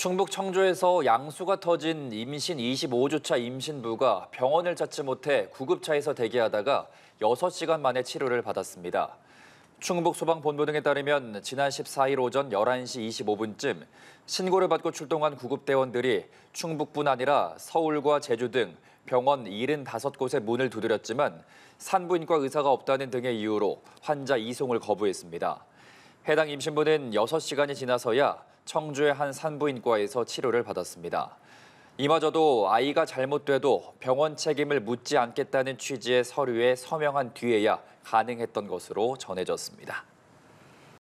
충북 청주에서 양수가 터진 임신 25주차 임신부가 병원을 찾지 못해 구급차에서 대기하다가 6시간 만에 치료를 받았습니다. 충북 소방본부 등에 따르면 지난 14일 오전 11시 25분쯤 신고를 받고 출동한 구급대원들이 충북뿐 아니라 서울과 제주 등 병원 75곳의 문을 두드렸지만 산부인과 의사가 없다는 등의 이유로 환자 이송을 거부했습니다. 해당 임신부는 6시간이 지나서야 청주의 한 산부인과에서 치료를 받았습니다. 이마저도 아이가 잘못돼도 병원 책임을 묻지 않겠다는 취지의 서류에 서명한 뒤에야 가능했던 것으로 전해졌습니다.